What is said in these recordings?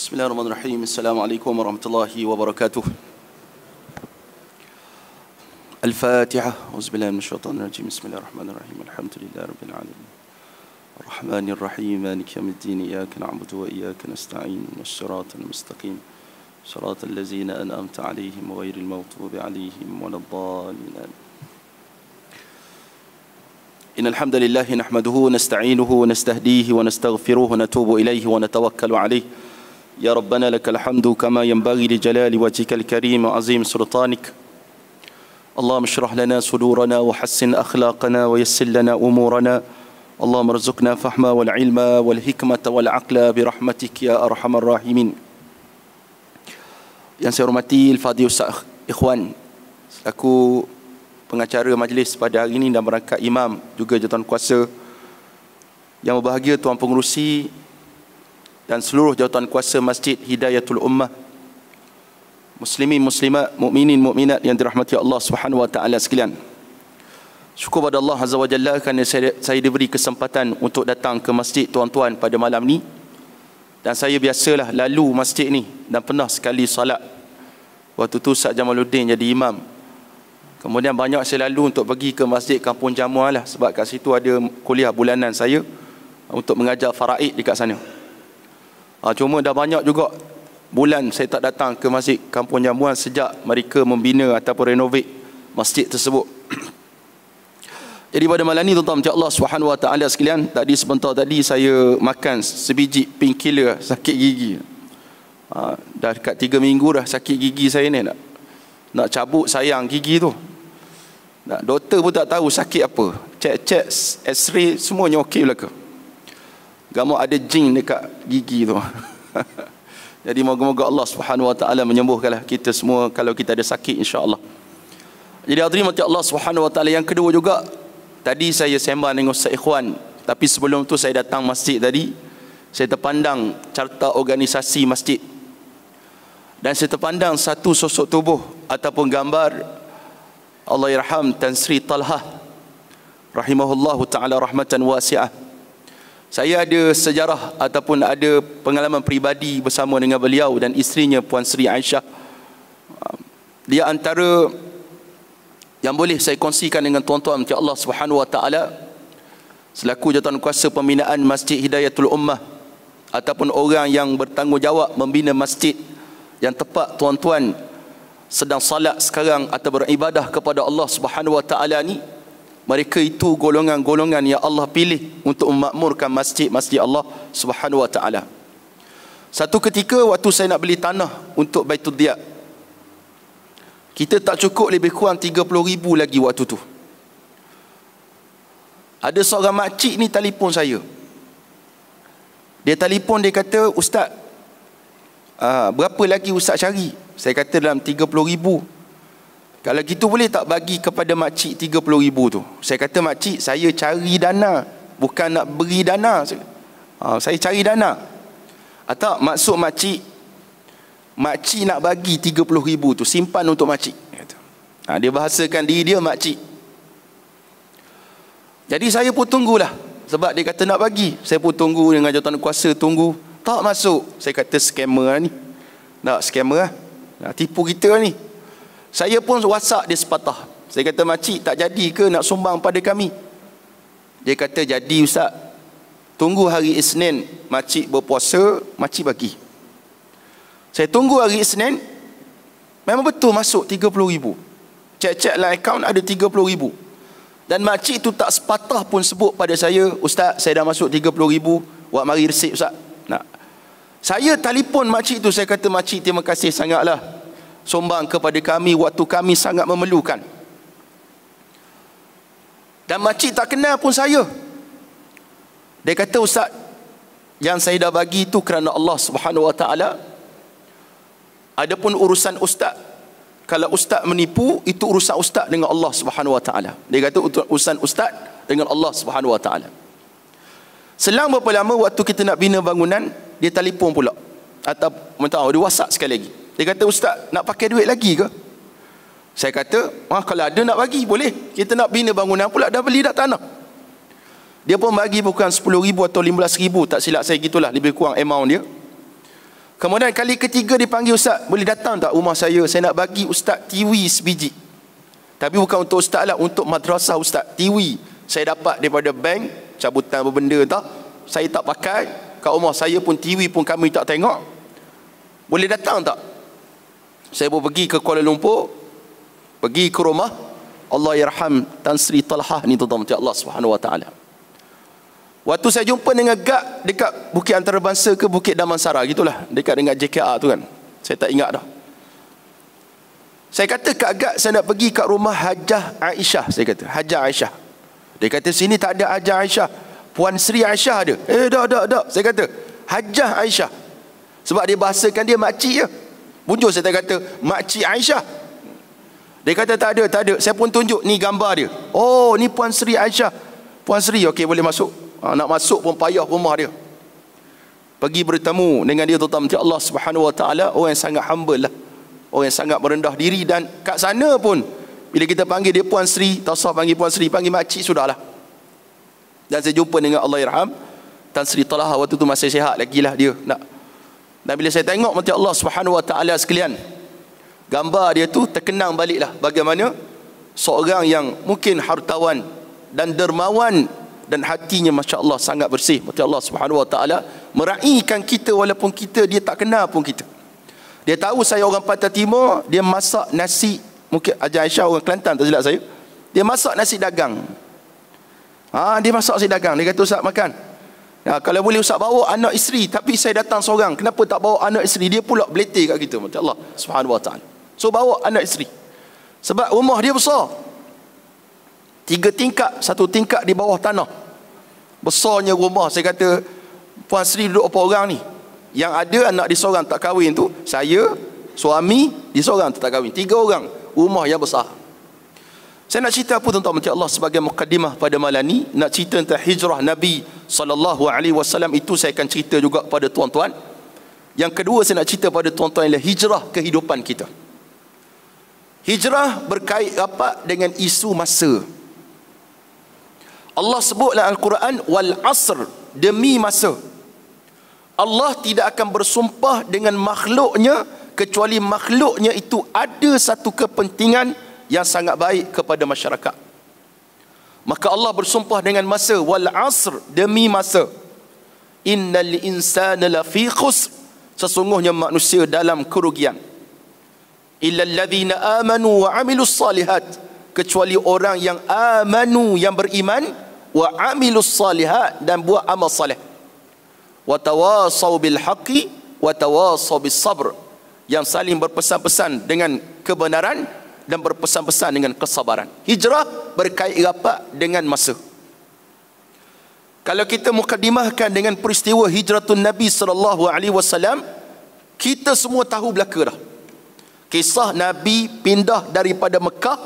بسم الله الرحمن الرحيم السلام عليكم ورحمة الله وبركاته الفاتحة أعوذ بالله من الشيطان الرجيم بسم الله الرحمن الرحيم الحمد لله رب العالمين الرحمن الرحيم مالك يوم الدين إياك نعبد وإياك نستعين والصراط المستقيم صراط الذين أنعمت عليهم غير المغضوب عليهم ولا الضالين إن الحمد لله نحمده ونستعينه ونستهديه ونستغفره ونتوب إليه ونتوكل عليه يا ربنا لك الحمد كما ينبغي لجلال وجهك الكريم وعظيم سلطانك اللهم اشرح لنا صدورنا وحسن اخلاقنا ويسر لنا امورنا اللهم ارزقنا فهما والعلم والحكمة والعقل برحمتك يا أرحم الراحمين Yang saya hormati Al-Fadhi Ustaz Ikhwan Selaku pengacara majlis pada hari ini dan berangkat imam juga jatuan kuasa Yang berbahagia Tuan Pengurusi dan seluruh jawatan kuasa Masjid Hidayatul Ummah Muslimin muslimat mukminin mukminat yang dirahmati Allah Subhanahu wa taala sekalian. Syukur pada Allah Azza Wajalla kerana saya, saya diberi kesempatan untuk datang ke masjid tuan-tuan pada malam ni. Dan saya biasalah lalu masjid ni dan pernah sekali salat waktu tu Ustaz Jamaluddin jadi imam. Kemudian banyak saya lalu untuk pergi ke masjid Kampung Jamualah sebab kat situ ada kuliah bulanan saya untuk mengajar faraid dekat sana ha, cuma dah banyak juga bulan saya tak datang ke masjid kampung jamuan sejak mereka membina ataupun renovate masjid tersebut jadi pada malam ini tuan-tuan insya-Allah Subhanahu wa taala sekalian tadi sebentar tadi saya makan sebiji painkiller sakit gigi. Ha, dah dekat tiga minggu dah sakit gigi saya ni nak nak cabut sayang gigi tu. Nak doktor pun tak tahu sakit apa. Cek-cek x-ray semuanya okey belaka. Gamu ada jin dekat gigi tu. Jadi moga-moga Allah Subhanahu Wa Taala menyembuhkanlah kita semua kalau kita ada sakit insya-Allah. Jadi hadirin mati Allah Subhanahu Wa Taala yang kedua juga tadi saya sembang dengan Ustaz Ikhwan tapi sebelum tu saya datang masjid tadi saya terpandang carta organisasi masjid dan saya terpandang satu sosok tubuh ataupun gambar Allahyarham Tan Sri Talha rahimahullahu taala rahmatan wasi'ah saya ada sejarah ataupun ada pengalaman peribadi bersama dengan beliau dan istrinya Puan Sri Aisyah. Dia antara yang boleh saya kongsikan dengan tuan-tuan Tia Allah Subhanahu Wa Taala selaku jawatan kuasa pembinaan Masjid Hidayatul Ummah ataupun orang yang bertanggungjawab membina masjid yang tepat tuan-tuan sedang salat sekarang atau beribadah kepada Allah Subhanahu Wa Taala ni mereka itu golongan-golongan yang Allah pilih untuk memakmurkan masjid-masjid Allah Subhanahu wa taala. Satu ketika waktu saya nak beli tanah untuk Baitul Diyak. Kita tak cukup lebih kurang ribu lagi waktu tu. Ada seorang makcik ni telefon saya. Dia telefon dia kata, "Ustaz, ah, berapa lagi ustaz cari?" Saya kata dalam ribu. Kalau gitu boleh tak bagi kepada makcik 30 ribu tu? Saya kata makcik saya cari dana. Bukan nak beri dana. Ha, saya cari dana. Atau ah, maksud makcik makcik nak bagi 30 ribu tu simpan untuk makcik ha, ah, dia bahasakan diri dia makcik jadi saya pun tunggulah sebab dia kata nak bagi saya pun tunggu dengan jawatan kuasa tunggu tak masuk saya kata skamer lah ni tak skamer lah nak tipu kita lah ni saya pun wasak dia sepatah. Saya kata, makcik tak jadi ke nak sumbang pada kami? Dia kata, jadi ustaz. Tunggu hari Isnin, makcik berpuasa, makcik bagi. Saya tunggu hari Isnin, memang betul masuk RM30,000. Cek-cek lah akaun ada RM30,000. Dan makcik tu tak sepatah pun sebut pada saya, ustaz saya dah masuk RM30,000, buat mari resip ustaz. Nak. Saya telefon makcik tu, saya kata, makcik terima kasih sangatlah. Sombang kepada kami waktu kami sangat memerlukan. Dan makcik tak kenal pun saya. Dia kata ustaz yang saya dah bagi itu kerana Allah Subhanahu Wa Taala. Adapun urusan ustaz kalau ustaz menipu itu urusan ustaz dengan Allah Subhanahu Wa Taala. Dia kata urusan ustaz dengan Allah Subhanahu Wa Taala. Selang berapa lama waktu kita nak bina bangunan dia telefon pula atau minta oh, WhatsApp sekali lagi. Dia kata ustaz nak pakai duit lagi ke? Saya kata, ah, kalau ada nak bagi boleh. Kita nak bina bangunan pula dah beli dah tanah. Dia pun bagi bukan 10 ribu atau 15 ribu. Tak silap saya gitulah lebih kurang amount dia. Kemudian kali ketiga dipanggil ustaz. Boleh datang tak rumah saya? Saya nak bagi ustaz TV sebiji. Tapi bukan untuk ustaz lah. Untuk madrasah ustaz TV. Saya dapat daripada bank. Cabutan apa benda tak. Saya tak pakai. Kat rumah saya pun TV pun kami tak tengok. Boleh datang tak? saya pun pergi ke Kuala Lumpur pergi ke rumah Allah Yarham Tan Sri Talhah ni tuan-tuan ya Allah Subhanahu Wa Taala waktu saya jumpa dengan gak dekat Bukit Antarabangsa ke Bukit Damansara gitulah dekat dengan JKR tu kan saya tak ingat dah saya kata Kak gak saya nak pergi kat rumah Hajah Aisyah saya kata Hajah Aisyah dia kata sini tak ada Hajah Aisyah Puan Sri Aisyah ada eh dak dak dak saya kata Hajah Aisyah sebab dia bahasakan dia makcik je punjul saya kata makcik Aisyah dia kata tak ada tak ada saya pun tunjuk ni gambar dia oh ni puan Sri Aisyah puan Sri okey boleh masuk ha, nak masuk pun payah rumah dia pergi bertemu dengan dia tuan minta Allah Subhanahu Wa Taala orang yang sangat humble lah orang yang sangat merendah diri dan kat sana pun bila kita panggil dia puan Sri tasawuf panggil puan Sri panggil makcik sudahlah dan saya jumpa dengan Allah Irham Tan Sri Talaha waktu tu masih sihat lagi lah dia nak dan bila saya tengok mati Allah Subhanahu Wa Taala sekalian, gambar dia tu terkenang baliklah bagaimana seorang yang mungkin hartawan dan dermawan dan hatinya Masya Allah sangat bersih Mati Allah subhanahu wa ta'ala Meraihkan kita walaupun kita Dia tak kenal pun kita Dia tahu saya orang Pantai Timur Dia masak nasi Mungkin Haji Aisyah orang Kelantan tak silap saya Dia masak nasi dagang ha, Dia masak nasi dagang Dia kata Ustaz makan Ha, kalau boleh usah bawa anak isteri tapi saya datang seorang. Kenapa tak bawa anak isteri? Dia pula beletih kat kita. Mati Allah Subhanahu Wa Taala. So bawa anak isteri. Sebab rumah dia besar. Tiga tingkat, satu tingkat di bawah tanah. Besarnya rumah saya kata puan Sri duduk apa orang ni? Yang ada anak dia seorang tak kahwin tu, saya, suami, dia seorang tak kahwin. Tiga orang rumah yang besar. Saya nak cerita apa tentang mati Allah sebagai mukadimah pada malam ni. Nak cerita tentang hijrah Nabi sallallahu alaihi wasallam itu saya akan cerita juga pada tuan-tuan. Yang kedua saya nak cerita pada tuan-tuan ialah hijrah kehidupan kita. Hijrah berkait apa dengan isu masa. Allah sebut dalam Al-Quran wal asr demi masa. Allah tidak akan bersumpah dengan makhluknya kecuali makhluknya itu ada satu kepentingan yang sangat baik kepada masyarakat. Maka Allah bersumpah dengan masa wal asr demi masa. Innal insana lafi khusr. Sesungguhnya manusia dalam kerugian. Illa alladhina amanu wa amilus salihat. Kecuali orang yang amanu yang beriman wa amilus salihat dan buat amal saleh. Wa tawasaw bil haqqi wa tawasaw bis sabr. Yang saling berpesan-pesan dengan kebenaran dan berpesan-pesan dengan kesabaran. Hijrah berkait rapat dengan masa. Kalau kita mukadimahkan dengan peristiwa hijratun Nabi sallallahu alaihi wasallam, kita semua tahu belaka dah. Kisah Nabi pindah daripada Mekah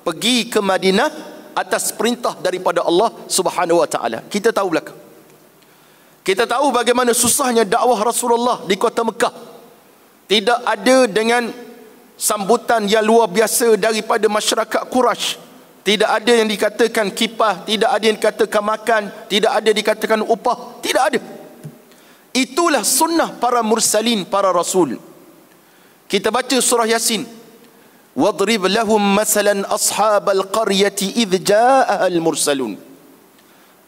pergi ke Madinah atas perintah daripada Allah Subhanahu wa taala. Kita tahu belaka. Kita tahu bagaimana susahnya dakwah Rasulullah di kota Mekah. Tidak ada dengan sambutan yang luar biasa daripada masyarakat Quraisy. Tidak ada yang dikatakan kipah, tidak ada yang dikatakan makan, tidak ada yang dikatakan upah, tidak ada. Itulah sunnah para mursalin, para rasul. Kita baca surah Yasin. Wadrib lahum masalan al qaryati idh al mursalun.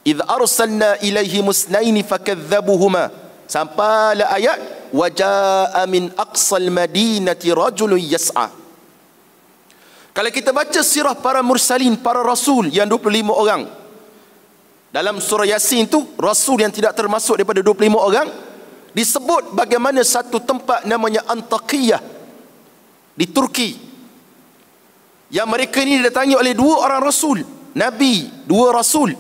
Idh arsalna ilaihi musnaini fakadzabuhumah sampai ayat waja'a min aqsal madinati rajulun yas'a kalau kita baca sirah para mursalin para rasul yang 25 orang dalam surah yasin tu rasul yang tidak termasuk daripada 25 orang disebut bagaimana satu tempat namanya antakiyah di turki yang mereka ini didatangi oleh dua orang rasul nabi dua rasul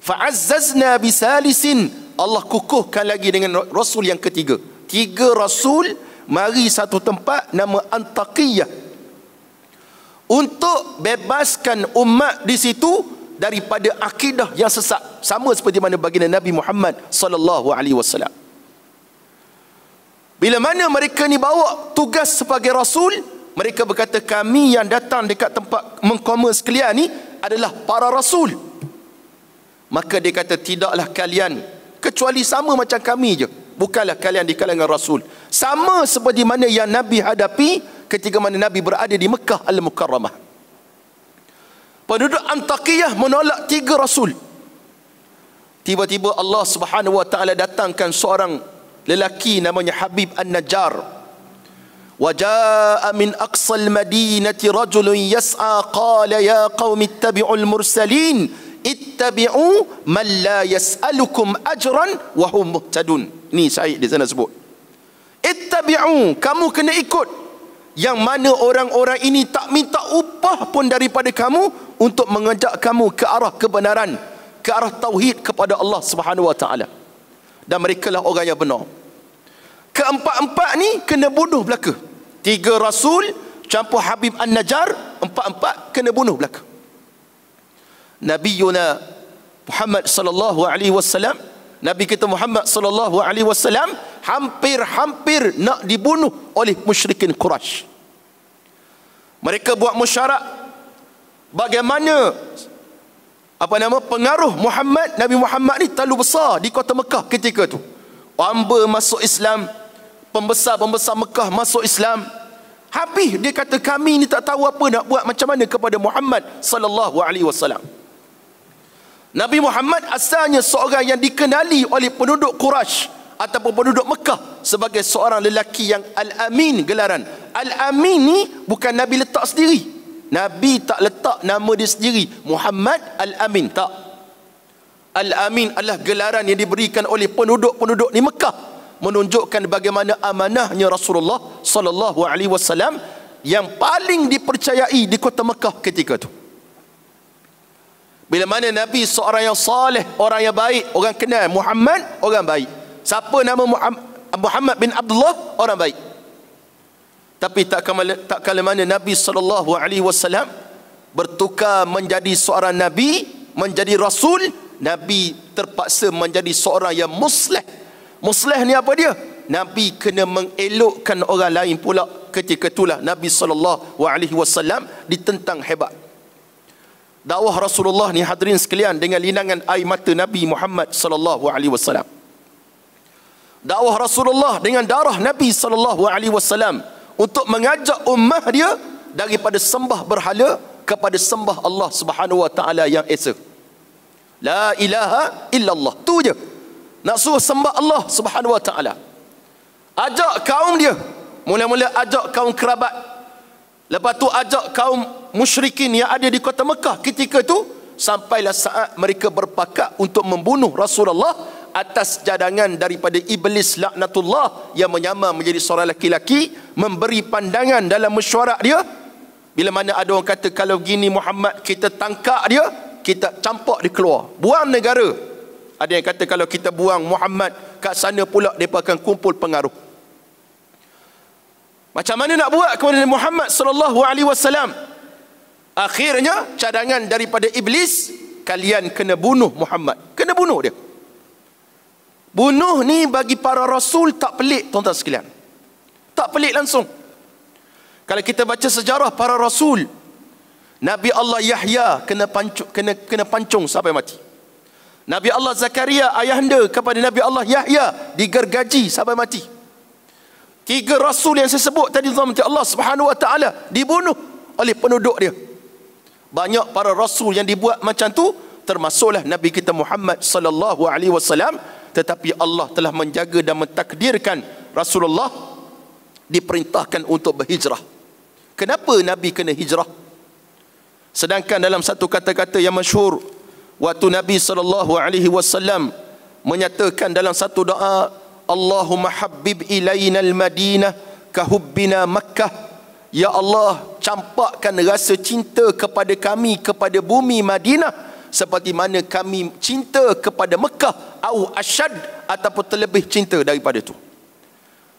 fa'azzazna bisalisin Allah kukuhkan lagi dengan rasul yang ketiga. Tiga rasul mari satu tempat nama Antaqiyah. Untuk bebaskan umat di situ daripada akidah yang sesak. sama seperti mana baginda Nabi Muhammad sallallahu alaihi wasallam. Bila mana mereka ni bawa tugas sebagai rasul, mereka berkata kami yang datang dekat tempat mengkoma sekalian ni adalah para rasul. Maka dia kata tidaklah kalian kecuali sama macam kami je bukanlah kalian di kalangan rasul sama seperti mana yang nabi hadapi ketika mana nabi berada di Mekah al mukarramah penduduk antakiyah menolak tiga rasul tiba-tiba Allah Subhanahu wa taala datangkan seorang lelaki namanya Habib An-Najjar وَجَاءَ مِنْ أَقْصَى الْمَدِينَةِ رَجُلٌ يَسْعَى قَالَ يَا قَوْمِ اتَّبِعُوا mursalin ittabi'u man la yas'alukum ajran wa hum muhtadun. Ni Said di sana sebut. Ittabi'u, kamu kena ikut yang mana orang-orang ini tak minta upah pun daripada kamu untuk mengajak kamu ke arah kebenaran, ke arah tauhid kepada Allah Subhanahu wa taala. Dan merekalah orang yang benar. Keempat-empat ni kena bunuh belaka. Tiga rasul campur Habib an Najar, empat-empat kena bunuh belaka. Nabi nabiyuna Muhammad sallallahu alaihi wasallam nabi kita Muhammad sallallahu alaihi wasallam hampir-hampir nak dibunuh oleh musyrikin Quraisy mereka buat musyarak bagaimana apa nama pengaruh Muhammad Nabi Muhammad ni terlalu besar di kota Mekah ketika tu hamba masuk Islam pembesar-pembesar Mekah masuk Islam habis dia kata kami ni tak tahu apa nak buat macam mana kepada Muhammad sallallahu alaihi wasallam Nabi Muhammad asalnya seorang yang dikenali oleh penduduk Quraisy ataupun penduduk Mekah sebagai seorang lelaki yang Al-Amin gelaran. Al-Amin ni bukan Nabi letak sendiri. Nabi tak letak nama dia sendiri. Muhammad Al-Amin. Tak. Al-Amin adalah gelaran yang diberikan oleh penduduk-penduduk di Mekah menunjukkan bagaimana amanahnya Rasulullah sallallahu alaihi wasallam yang paling dipercayai di kota Mekah ketika itu. Bila mana Nabi seorang yang salih, orang yang baik, orang kenal Muhammad, orang baik. Siapa nama Muhammad, bin Abdullah, orang baik. Tapi tak kala, tak kala mana Nabi saw bertukar menjadi seorang nabi, menjadi rasul, Nabi terpaksa menjadi seorang yang musleh. Musleh ni apa dia? Nabi kena mengelokkan orang lain pula ketika itulah Nabi saw ditentang hebat dakwah Rasulullah ni hadirin sekalian dengan linangan air mata Nabi Muhammad sallallahu alaihi wasallam. Dakwah Rasulullah dengan darah Nabi sallallahu alaihi wasallam untuk mengajak ummah dia daripada sembah berhala kepada sembah Allah Subhanahu wa taala yang esa. La ilaha illallah. Tu je. Nak suruh sembah Allah Subhanahu wa taala. Ajak kaum dia. Mula-mula ajak kaum kerabat, Lepas tu ajak kaum musyrikin yang ada di kota Mekah ketika tu sampailah saat mereka berpakat untuk membunuh Rasulullah atas jadangan daripada iblis laknatullah yang menyamar menjadi seorang lelaki-lelaki memberi pandangan dalam mesyuarat dia bila mana ada orang kata kalau gini Muhammad kita tangkap dia kita campak dia keluar buang negara ada yang kata kalau kita buang Muhammad kat sana pula mereka akan kumpul pengaruh macam mana nak buat kepada Muhammad sallallahu alaihi wasallam? Akhirnya cadangan daripada iblis kalian kena bunuh Muhammad. Kena bunuh dia. Bunuh ni bagi para rasul tak pelik tuan-tuan sekalian. Tak pelik langsung. Kalau kita baca sejarah para rasul Nabi Allah Yahya kena pancung kena kena pancung sampai mati. Nabi Allah Zakaria ayahanda kepada Nabi Allah Yahya digergaji sampai mati tiga rasul yang saya sebut tadi zaman Allah Subhanahu wa taala dibunuh oleh penduduk dia. Banyak para rasul yang dibuat macam tu termasuklah Nabi kita Muhammad sallallahu alaihi wasallam tetapi Allah telah menjaga dan mentakdirkan Rasulullah diperintahkan untuk berhijrah. Kenapa Nabi kena hijrah? Sedangkan dalam satu kata-kata yang masyur waktu Nabi sallallahu alaihi wasallam menyatakan dalam satu doa Allahumma habib ilayna al-Madinah kahubbina Makkah. Ya Allah, campakkan rasa cinta kepada kami kepada bumi Madinah seperti mana kami cinta kepada Mekah au asyad ataupun terlebih cinta daripada itu.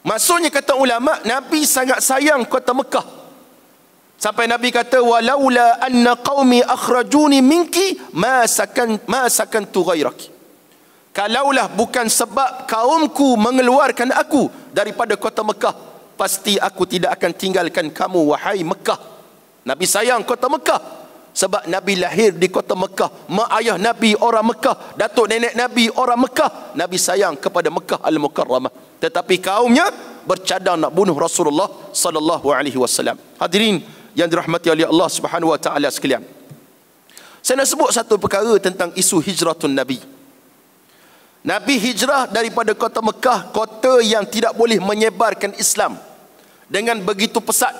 Maksudnya kata ulama Nabi sangat sayang kota Mekah. Sampai Nabi kata walaula anna qaumi akhrajuni minki ma sakan ma sakantu ghairaki kalaulah bukan sebab kaumku mengeluarkan aku daripada kota Mekah pasti aku tidak akan tinggalkan kamu wahai Mekah Nabi sayang kota Mekah sebab Nabi lahir di kota Mekah mak ayah Nabi orang Mekah datuk nenek Nabi orang Mekah Nabi sayang kepada Mekah Al-Mukarramah tetapi kaumnya bercadang nak bunuh Rasulullah sallallahu alaihi wasallam. Hadirin yang dirahmati oleh Allah Subhanahu wa taala sekalian. Saya nak sebut satu perkara tentang isu hijratun Nabi. Nabi hijrah daripada kota Mekah, kota yang tidak boleh menyebarkan Islam dengan begitu pesat.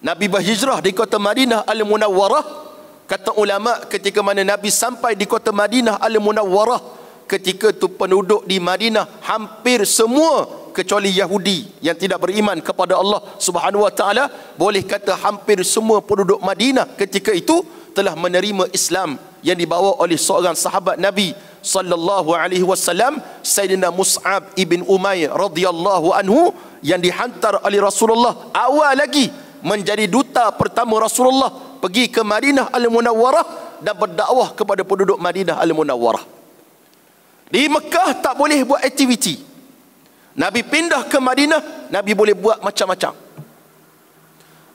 Nabi berhijrah di kota Madinah Al-Munawwarah. Kata ulama ketika mana Nabi sampai di kota Madinah Al-Munawwarah, ketika itu penduduk di Madinah hampir semua kecuali Yahudi yang tidak beriman kepada Allah Subhanahu Wa Taala, boleh kata hampir semua penduduk Madinah ketika itu telah menerima Islam yang dibawa oleh seorang sahabat Nabi sallallahu alaihi wasallam Sayyidina Mus'ab ibn Umayyah radhiyallahu anhu yang dihantar oleh Rasulullah awal lagi menjadi duta pertama Rasulullah pergi ke Madinah Al-Munawwarah dan berdakwah kepada penduduk Madinah Al-Munawwarah. Di Mekah tak boleh buat aktiviti. Nabi pindah ke Madinah, Nabi boleh buat macam-macam.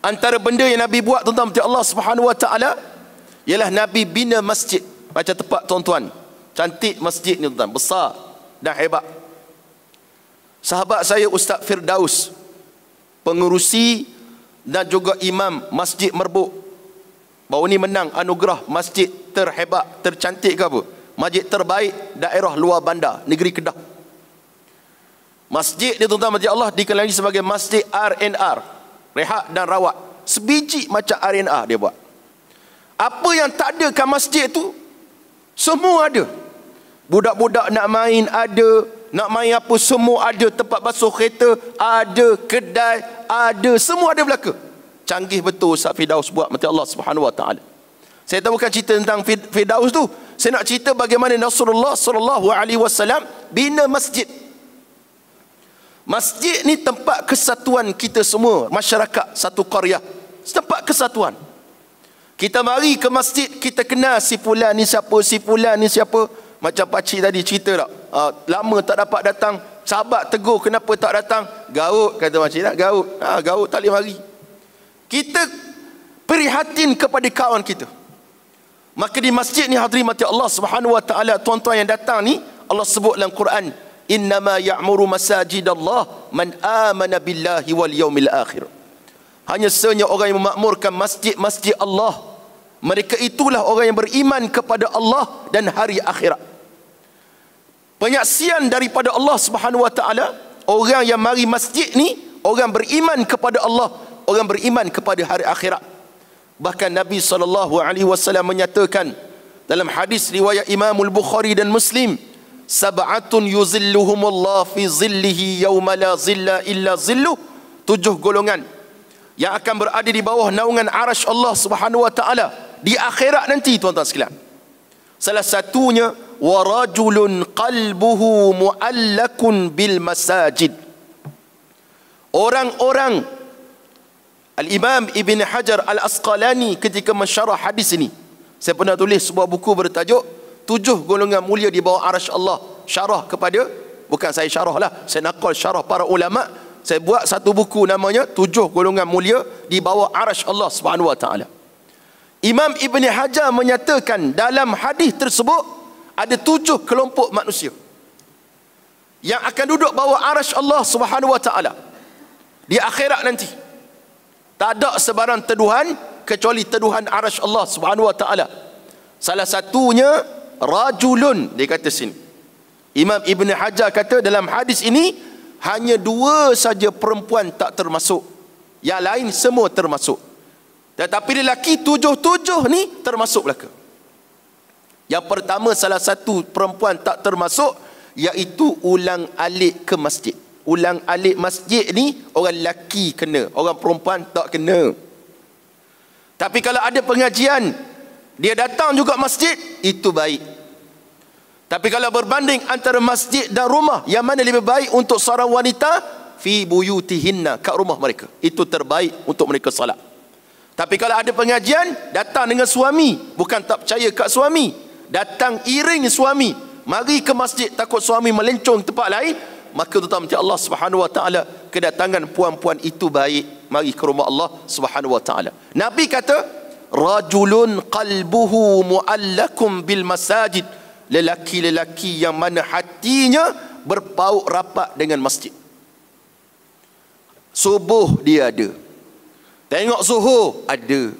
Antara benda yang Nabi buat tentang Allah Subhanahu Wa Taala ialah Nabi bina masjid macam tempat tuan-tuan. Cantik masjid ni tuan, besar dan hebat. Sahabat saya Ustaz Firdaus, pengurusi dan juga imam Masjid Merbuk. Baru ni menang anugerah masjid terhebat, tercantik ke apa? Masjid terbaik daerah luar bandar, negeri Kedah. Masjid ni tuan-tuan masjid Allah dikenali sebagai Masjid RNR. Rehat dan rawat. Sebiji macam RNR dia buat. Apa yang tak ada kat masjid tu, semua ada. Budak-budak nak main ada, nak main apa semua ada, tempat basuh kereta ada, kedai ada, semua ada belaka. Canggih betul Ustaz Firdaus buat mati Allah Subhanahu Wa Taala. Saya tahu bukan cerita tentang Firdaus tu. Saya nak cerita bagaimana Rasulullah sallallahu alaihi wasallam bina masjid. Masjid ni tempat kesatuan kita semua, masyarakat satu karya. Tempat kesatuan. Kita mari ke masjid, kita kenal si fulan ni siapa, si fulan ni siapa. Macam pakcik tadi cerita tak? Ha, lama tak dapat datang. Sahabat tegur kenapa tak datang. Gaut kata pakcik tak? Gaut. Ha, ah, gaut tak boleh mari. Kita prihatin kepada kawan kita. Maka di masjid ni hadri mati Allah subhanahu wa ta'ala tuan-tuan yang datang ni Allah sebut dalam Quran innama ya'muru masajid Allah man amana billahi wal yaumil akhir hanya sesuanya orang yang memakmurkan masjid-masjid Allah mereka itulah orang yang beriman kepada Allah dan hari akhirat penyaksian daripada Allah Subhanahu wa taala orang yang mari masjid ni orang beriman kepada Allah orang beriman kepada hari akhirat bahkan Nabi sallallahu alaihi wasallam menyatakan dalam hadis riwayat Imam Al-Bukhari dan Muslim sab'atun yuzilluhum Allah fi zillihi yawma la zilla illa zilluh tujuh golongan yang akan berada di bawah naungan arash Allah subhanahu wa ta'ala di akhirat nanti tuan-tuan sekalian salah satunya qalbuhu قلبه bil masajid. orang-orang Al-Imam Ibn Hajar Al-Asqalani ketika mensyarah hadis ini saya pernah tulis sebuah buku bertajuk tujuh golongan mulia di bawah arash Allah syarah kepada bukan saya syarah lah saya nakal syarah para ulama saya buat satu buku namanya tujuh golongan mulia di bawah arash Allah subhanahu Imam Ibn Hajar menyatakan dalam hadis tersebut ada tujuh kelompok manusia yang akan duduk bawah arash Allah subhanahu wa ta'ala di akhirat nanti tak ada sebarang teduhan kecuali teduhan arash Allah subhanahu wa ta'ala salah satunya rajulun dia kata sini Imam Ibn Hajar kata dalam hadis ini hanya dua saja perempuan tak termasuk yang lain semua termasuk tetapi lelaki tujuh-tujuh ni termasuk belakang yang pertama salah satu perempuan tak termasuk iaitu ulang alik ke masjid. Ulang alik masjid ni orang lelaki kena, orang perempuan tak kena. Tapi kalau ada pengajian, dia datang juga masjid, itu baik. Tapi kalau berbanding antara masjid dan rumah, yang mana lebih baik untuk seorang wanita? Fi buyutihinna, kat rumah mereka. Itu terbaik untuk mereka salat. Tapi kalau ada pengajian, datang dengan suami. Bukan tak percaya kat suami datang iring suami mari ke masjid takut suami melencong tempat lain maka tuan mesti Allah Subhanahu wa taala kedatangan puan-puan itu baik mari ke rumah Allah Subhanahu wa taala nabi kata rajulun qalbuhu muallakum bil masajid lelaki-lelaki yang mana hatinya berpaut rapat dengan masjid subuh dia ada tengok zuhur ada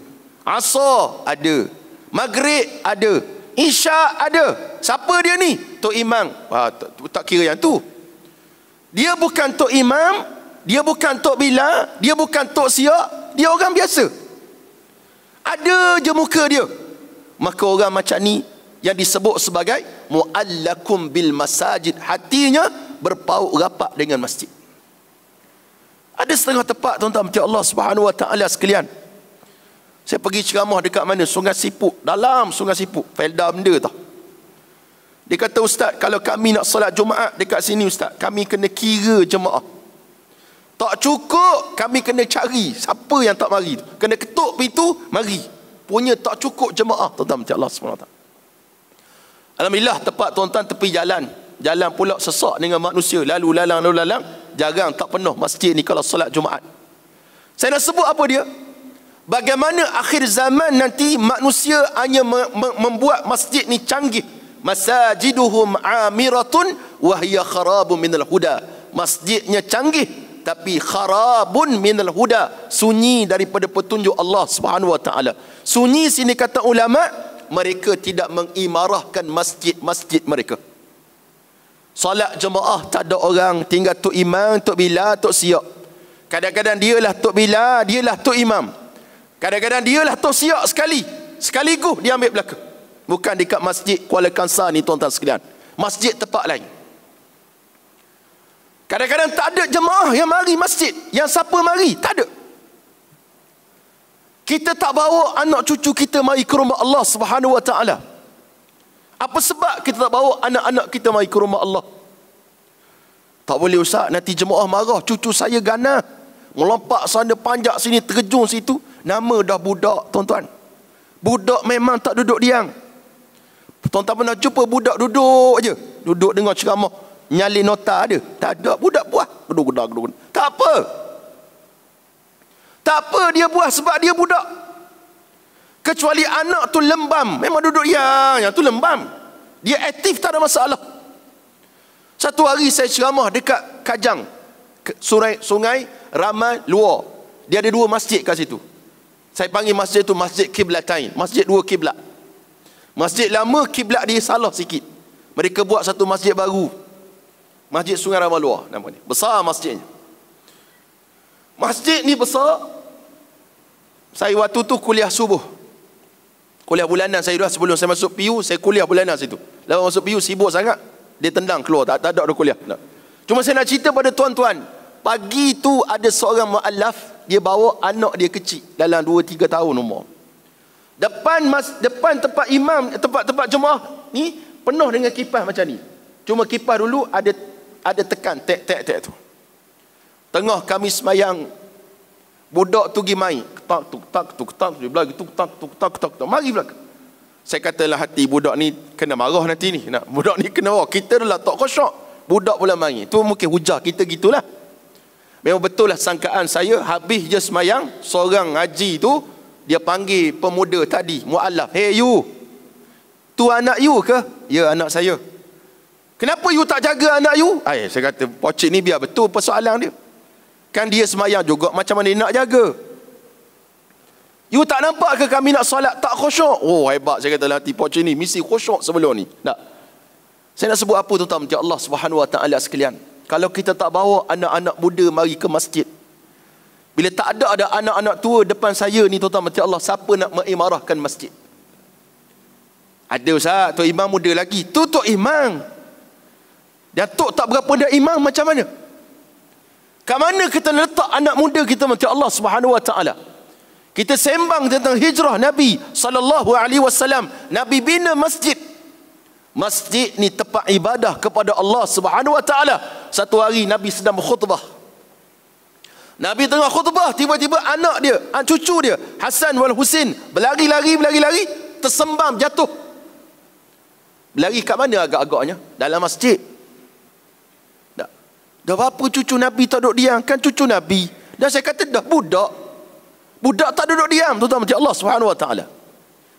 asar ada maghrib ada Isya ada. Siapa dia ni? Tok Imam. Ha, tak, tak kira yang tu. Dia bukan Tok Imam. Dia bukan Tok Bila. Dia bukan Tok Siak. Dia orang biasa. Ada je muka dia. Maka orang macam ni yang disebut sebagai muallakum bil masajid hatinya berpaut rapat dengan masjid. Ada setengah tempat tuan-tuan Allah Subhanahu wa taala sekalian. Saya pergi ceramah dekat mana? Sungai Siput Dalam Sungai Siput, Felda benda tu. Dia kata, Ustaz, kalau kami nak solat Jumaat dekat sini, Ustaz, kami kena kira jemaah. Tak cukup, kami kena cari siapa yang tak mari. Kena ketuk pintu, mari. Punya tak cukup jemaah. Tuan-tuan, Allah SWT. Alhamdulillah, tempat tuan-tuan tepi jalan. Jalan pula sesak dengan manusia. Lalu lalang, lalu lalang. Jarang tak penuh masjid ni kalau solat Jumaat. Saya nak sebut apa dia? bagaimana akhir zaman nanti manusia hanya membuat masjid ni canggih masajiduhum amiratun wahiyya kharabun minal huda masjidnya canggih tapi kharabun minal huda sunyi daripada petunjuk Allah subhanahu wa ta'ala sunyi sini kata ulama mereka tidak mengimarahkan masjid-masjid mereka solat jemaah tak ada orang tinggal tu imam tu bila tu siap kadang-kadang dialah tu bila dialah tu imam Kadang-kadang dia lah tosiak sekali. Sekaligus dia ambil belaka. Bukan dekat masjid Kuala Kansar ni tuan-tuan sekalian. Masjid tempat lain. Kadang-kadang tak ada jemaah yang mari masjid. Yang siapa mari? Tak ada. Kita tak bawa anak cucu kita mari ke rumah Allah Subhanahu Wa Taala. Apa sebab kita tak bawa anak-anak kita mari ke rumah Allah? Tak boleh usah nanti jemaah marah cucu saya ganas. Melompat sana panjat sini terjun situ. Nama dah budak tuan-tuan. Budak memang tak duduk diam. Tuan-tuan pernah jumpa budak duduk aje. Duduk dengar ceramah. nyali nota ada. Tak ada budak buah. Tak apa. Tak apa dia buah sebab dia budak. Kecuali anak tu lembam. Memang duduk yang, yang tu lembam. Dia aktif tak ada masalah. Satu hari saya ceramah dekat Kajang sungai, sungai Ramal Luar. Dia ada dua masjid kat situ. Saya panggil masjid tu Masjid Qiblatain. Masjid dua kiblat. Masjid lama kiblat dia salah sikit. Mereka buat satu masjid baru. Masjid Sungai Ramal Luar nama ni. Besar masjidnya. Masjid ni besar. Saya waktu tu kuliah subuh. Kuliah bulanan saya dah sebelum saya masuk PU, saya kuliah bulanan situ. Lepas masuk PU sibuk sangat, dia tendang keluar tak tak ada kuliah. Cuma saya nak cerita pada tuan-tuan, pagi tu ada seorang mu'alaf dia bawa anak dia kecil dalam 2 3 tahun umur depan mas, depan tempat imam tempat-tempat jemaah ni penuh dengan kipas macam ni cuma kipas dulu ada ada tekan tek tek tek tu tengah kami semayang budak tu pergi main tak tu tak tu tak tu belagi tu tak tu tak tu tak mari belaka saya katalah hati budak ni kena marah nanti ni nak budak ni kena marah kita dah lah tak khosyak budak pula main tu mungkin hujah kita gitulah Memang betul lah sangkaan saya habis je semayang seorang haji tu dia panggil pemuda tadi mualaf. Hey you. Tu anak you ke? Ya anak saya. Kenapa you tak jaga anak you? Ay, saya kata pocik ni biar betul persoalan dia. Kan dia semayang juga macam mana nak jaga? You tak nampak ke kami nak solat tak khusyuk? Oh hebat saya kata nanti lah, pocik ni mesti khusyuk sebelum ni. Tak. Saya nak sebut apa tu? tuan-tuan Allah Subhanahu Wa Taala sekalian kalau kita tak bawa anak-anak muda mari ke masjid. Bila tak ada ada anak-anak tua depan saya ni tuan-tuan mati Allah siapa nak mengimarahkan masjid? Ada Ustaz, tu imam muda lagi. Tu tok imam. Datuk tak berapa dah imam macam mana? Kat mana kita letak anak muda kita mati Allah Subhanahu Wa Taala? Kita sembang tentang hijrah Nabi sallallahu alaihi wasallam. Nabi bina masjid. Masjid ni tempat ibadah kepada Allah Subhanahu Wa Taala. Satu hari Nabi sedang berkhutbah. Nabi tengah khutbah tiba-tiba anak dia, anak cucu dia Hasan wal Husin berlari-lari berlari-lari tersembam jatuh. Berlari kat mana agak-agaknya? Dalam masjid. Tak. Dah berapa cucu Nabi tak duduk diam? Kan cucu Nabi. Dan saya kata dah budak. Budak tak duduk diam. Tuan-tuan, Allah Subhanahu Wa Taala.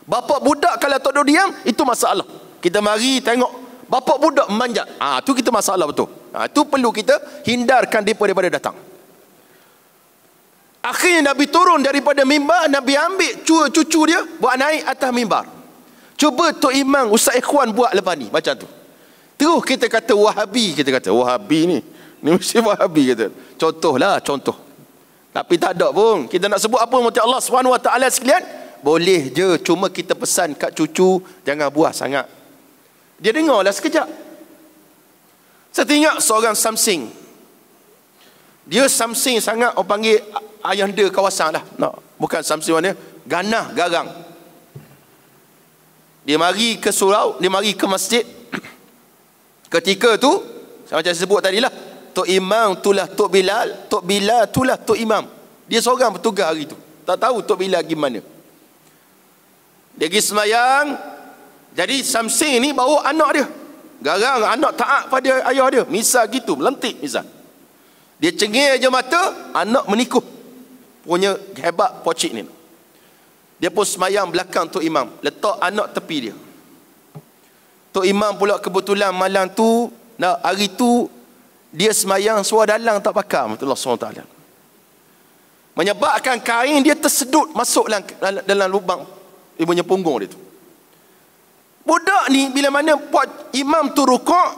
Bapa budak kalau tak duduk diam itu masalah kita mari tengok bapak budak manjat ah ha, tu kita masalah betul ah ha, tu perlu kita hindarkan depa daripada datang akhirnya nabi turun daripada mimbar nabi ambil cucu dia buat naik atas mimbar cuba tok imam ustaz ikhwan buat lepas ni macam tu terus kita kata wahabi kita kata wahabi ni ni mesti wahabi kata contohlah contoh tapi tak ada pun kita nak sebut apa mesti Allah swt wa sekalian boleh je cuma kita pesan kat cucu jangan buah sangat dia dengar lah sekejap. Saya teringat seorang Samsing. Dia Samsing sangat orang panggil ayah dia kawasan lah. No, bukan Samsing mana. Ganah garang. Dia mari ke surau, dia mari ke masjid. Ketika tu, macam saya sebut tadi lah. Tok Imam tu lah Tok Bilal. Tok Bilal tu lah Tok Imam. Dia seorang bertugas hari tu. Tak tahu Tok Bilal gimana? mana. Dia pergi semayang, jadi Samsin ni bawa anak dia. Garang anak taat pada ayah dia. Misal gitu, melentik misal. Dia cengir je mata, anak menikuh. Punya hebat pocik ni. Dia pun semayang belakang Tok Imam. Letak anak tepi dia. Tok Imam pula kebetulan malam tu, nak hari tu, dia semayang suara dalang tak pakar. Betul Allah SWT. Menyebabkan kain dia tersedut masuk dalam, dalam lubang ibunya punggung dia tu. Budak ni bila mana buat imam tu rukuk,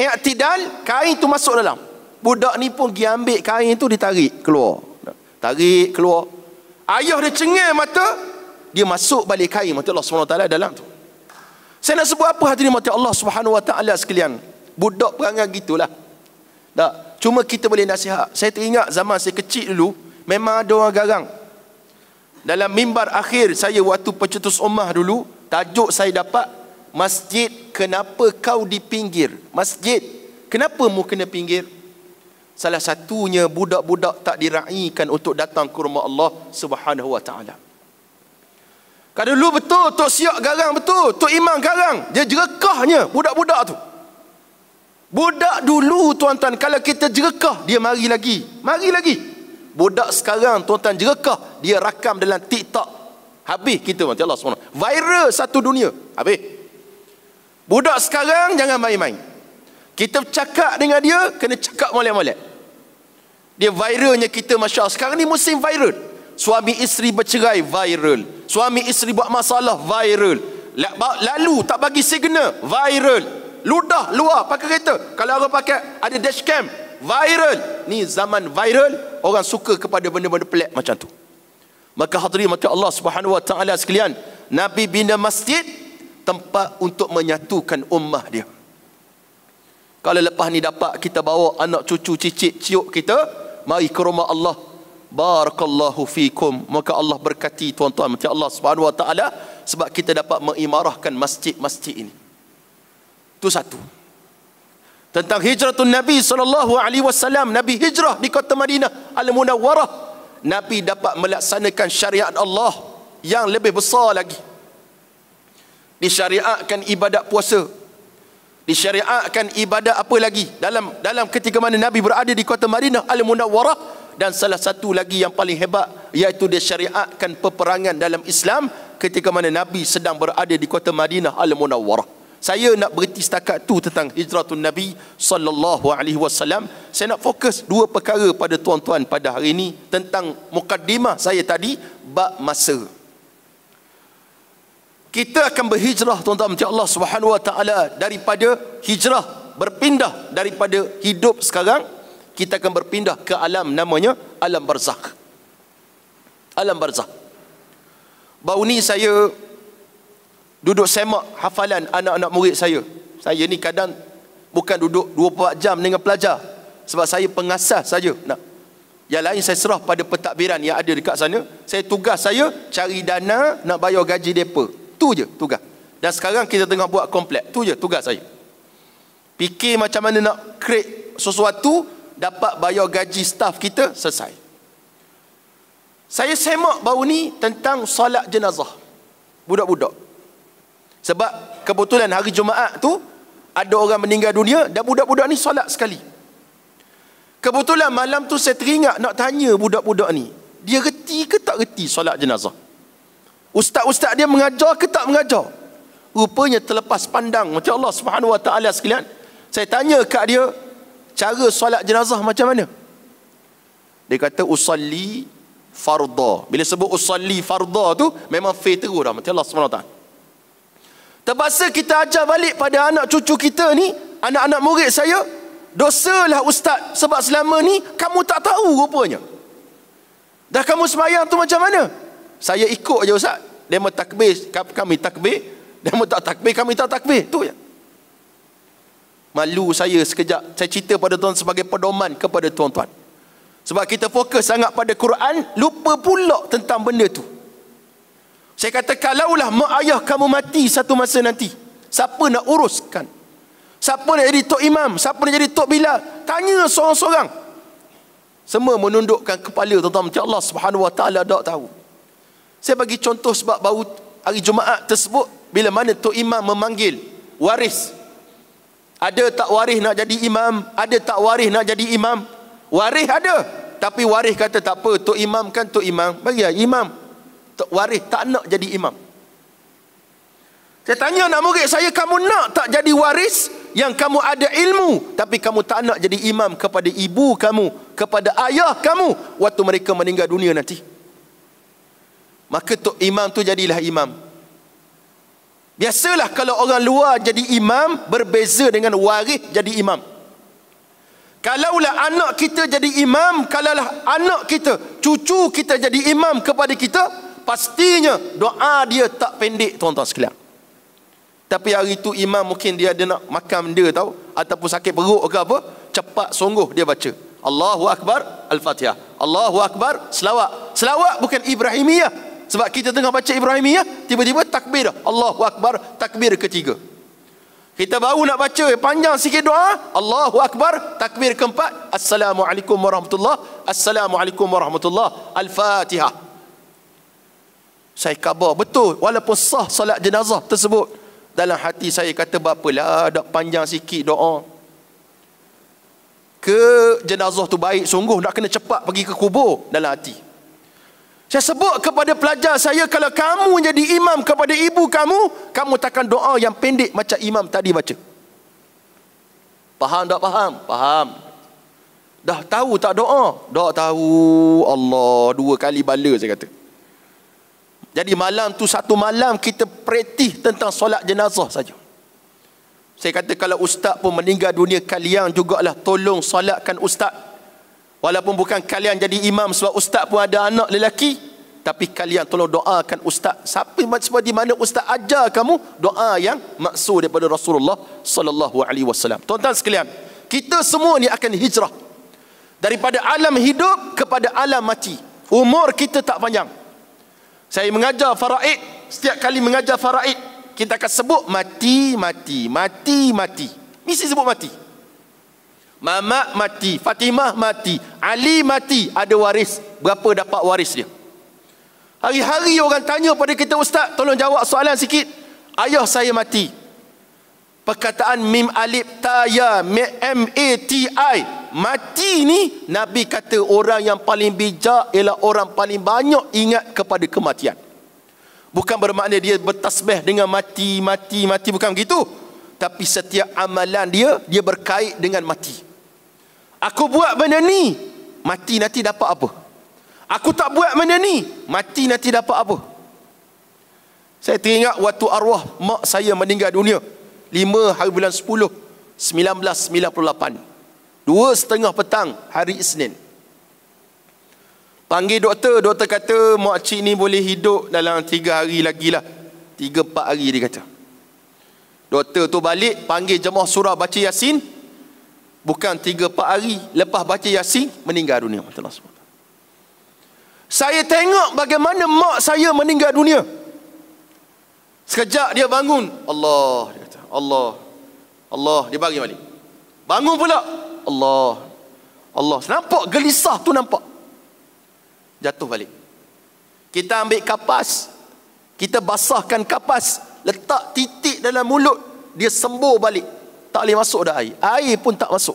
i'tidal, kain tu masuk dalam. Budak ni pun pergi ambil kain tu ditarik keluar. Tarik keluar. Ayah dia cengeng mata, dia masuk balik kain mata Allah SWT dalam tu. Saya nak sebut apa hadirin mata Allah Swt Wa sekalian. Budak perangai gitulah. Tak. Cuma kita boleh nasihat. Saya teringat zaman saya kecil dulu, memang ada orang garang. Dalam mimbar akhir saya waktu pecutus ummah dulu, tajuk saya dapat Masjid kenapa kau di pinggir? Masjid kenapa mu kena pinggir? Salah satunya budak-budak tak diraikan untuk datang ke rumah Allah Subhanahu Wa Taala. Kadang dulu betul tok siok garang betul, tok imam garang. Dia jerekahnya budak-budak tu. Budak dulu tuan-tuan kalau kita jerekah dia mari lagi. Mari lagi. Budak sekarang tuan-tuan jerekah dia rakam dalam TikTok. Habis kita mati Allah SWT. Viral satu dunia. Habis. Budak sekarang jangan main-main. Kita cakap dengan dia, kena cakap molek-molek. Dia viralnya kita Masya Allah. Sekarang ni musim viral. Suami isteri bercerai, viral. Suami isteri buat masalah, viral. Lalu tak bagi signal, viral. Ludah luar pakai kereta. Kalau orang pakai ada dashcam, viral. Ni zaman viral, orang suka kepada benda-benda pelik macam tu. Maka hadirin mata Allah Subhanahu Wa Taala sekalian, Nabi bina masjid, tempat untuk menyatukan ummah dia. Kalau lepas ni dapat kita bawa anak cucu cicit ciuk kita, mari ke rumah Allah. Barakallahu fikum. Maka Allah berkati tuan-tuan. Mati Allah subhanahu wa ta'ala. Sebab kita dapat mengimarahkan masjid-masjid ini. Itu satu. Tentang hijratun Nabi sallallahu alaihi wasallam. Nabi hijrah di kota Madinah. Al-Munawwarah. Nabi dapat melaksanakan syariat Allah. Yang lebih besar Lagi disyariatkan ibadat puasa disyariatkan ibadat apa lagi dalam dalam ketika mana Nabi berada di kota Madinah Al Munawwarah dan salah satu lagi yang paling hebat iaitu disyariatkan peperangan dalam Islam ketika mana Nabi sedang berada di kota Madinah Al Munawwarah saya nak berhenti setakat tu tentang hijratun Nabi sallallahu alaihi wasallam. Saya nak fokus dua perkara pada tuan-tuan pada hari ini tentang mukadimah saya tadi bab masa kita akan berhijrah tuan-tuan macam Allah Subhanahu Wa Taala daripada hijrah berpindah daripada hidup sekarang kita akan berpindah ke alam namanya alam barzakh. Alam barzakh. Baru ni saya duduk semak hafalan anak-anak murid saya. Saya ni kadang bukan duduk 24 jam dengan pelajar sebab saya pengasas saja nak yang lain saya serah pada pentadbiran yang ada dekat sana. Saya tugas saya cari dana nak bayar gaji mereka. Itu je tugas. Dan sekarang kita tengah buat komplek. Itu je tugas saya. Fikir macam mana nak create sesuatu dapat bayar gaji staff kita selesai. Saya semak baru ni tentang solat jenazah. Budak-budak. Sebab kebetulan hari Jumaat tu ada orang meninggal dunia dan budak-budak ni solat sekali. Kebetulan malam tu saya teringat nak tanya budak-budak ni. Dia reti ke tak reti solat jenazah? Ustaz-ustaz dia mengajar ke tak mengajar? Rupanya terlepas pandang macam Allah Subhanahu Wa Taala sekalian. Saya tanya kat dia cara solat jenazah macam mana? Dia kata usalli farda. Bila sebut usalli farda tu memang fail terus dah macam Allah Subhanahu Wa Taala. Terpaksa kita ajar balik pada anak cucu kita ni, anak-anak murid saya, dosalah ustaz sebab selama ni kamu tak tahu rupanya. Dah kamu semayang tu macam mana? saya ikut je ustaz demo takbir kami takbir demo tak takbir kami tak takbir tu ya malu saya sekejap saya cerita pada tuan sebagai pedoman kepada tuan-tuan sebab kita fokus sangat pada Quran lupa pula tentang benda tu saya kata kalaulah mak ayah kamu mati satu masa nanti siapa nak uruskan siapa nak jadi tok imam siapa nak jadi tok bila tanya seorang-seorang semua menundukkan kepala tuan-tuan Allah Subhanahu Wa Taala dak tahu saya bagi contoh sebab baru hari Jumaat tersebut bila mana tu Imam memanggil waris. Ada tak waris nak jadi imam? Ada tak waris nak jadi imam? Waris ada. Tapi waris kata tak apa. tu Imam kan tu Imam. Bagi lah, imam. tu waris tak nak jadi imam. Saya tanya nak murid saya, kamu nak tak jadi waris yang kamu ada ilmu tapi kamu tak nak jadi imam kepada ibu kamu, kepada ayah kamu waktu mereka meninggal dunia nanti maka tok imam tu jadilah imam biasalah kalau orang luar jadi imam berbeza dengan waris jadi imam kalaulah anak kita jadi imam kalaulah anak kita cucu kita jadi imam kepada kita pastinya doa dia tak pendek tuan-tuan sekalian tapi hari itu imam mungkin dia ada nak makan benda tau ataupun sakit perut ke apa cepat sungguh dia baca Allahu Akbar Al-Fatihah Allahu Akbar Selawat Selawat bukan Ibrahimiyah sebab kita tengah baca Ibrahimiyah, tiba-tiba takbir. Allahu Akbar, takbir ketiga. Kita baru nak baca eh, panjang sikit doa. Allahu Akbar, takbir keempat. Assalamualaikum warahmatullahi Assalamualaikum warahmatullahi Al-Fatihah. Saya khabar. Betul. Walaupun sah salat jenazah tersebut. Dalam hati saya kata, Bapalah, dah panjang sikit doa. Ke jenazah tu baik sungguh. Nak kena cepat pergi ke kubur dalam hati. Saya sebut kepada pelajar saya kalau kamu jadi imam kepada ibu kamu, kamu takkan doa yang pendek macam imam tadi baca. Faham tak faham? Faham. Dah tahu tak doa? Dah tahu Allah dua kali bala saya kata. Jadi malam tu satu malam kita pretih tentang solat jenazah saja. Saya kata kalau ustaz pun meninggal dunia kalian jugalah tolong solatkan ustaz. Walaupun bukan kalian jadi imam sebab ustaz pun ada anak lelaki. Tapi kalian tolong doakan ustaz. Siapa macam di mana ustaz ajar kamu doa yang maksud daripada Rasulullah sallallahu alaihi wasallam. Tuan-tuan sekalian, kita semua ni akan hijrah daripada alam hidup kepada alam mati. Umur kita tak panjang. Saya mengajar faraid, setiap kali mengajar faraid kita akan sebut mati, mati, mati, mati. Mesti sebut mati. Mama mati, Fatimah mati, Ali mati, ada waris. Berapa dapat waris dia? Hari-hari orang tanya pada kita, Ustaz, tolong jawab soalan sikit. Ayah saya mati. Perkataan Mim Alib Taya, M-A-T-I, mati ni, Nabi kata orang yang paling bijak ialah orang paling banyak ingat kepada kematian. Bukan bermakna dia bertasbih dengan mati, mati, mati. Bukan begitu. Tapi setiap amalan dia, dia berkait dengan Mati. Aku buat benda ni, mati nanti dapat apa? Aku tak buat benda ni, mati nanti dapat apa? Saya teringat waktu arwah mak saya meninggal dunia. 5 hari bulan 10, 1998. setengah petang, hari Isnin. Panggil doktor, doktor kata mak cik ni boleh hidup dalam 3 hari lagi lah. 3-4 hari dia kata. Doktor tu balik, panggil jemaah surah baca Yasin, Bukan 3 4 hari lepas baca Yasin meninggal dunia. Saya tengok bagaimana mak saya meninggal dunia. Sekejap dia bangun, Allah dia kata, Allah. Allah dia bangun balik. Bangun pula. Allah. Allah nampak gelisah tu nampak. Jatuh balik. Kita ambil kapas. Kita basahkan kapas, letak titik dalam mulut, dia sembuh balik. Tak boleh masuk dah air. Air pun tak masuk.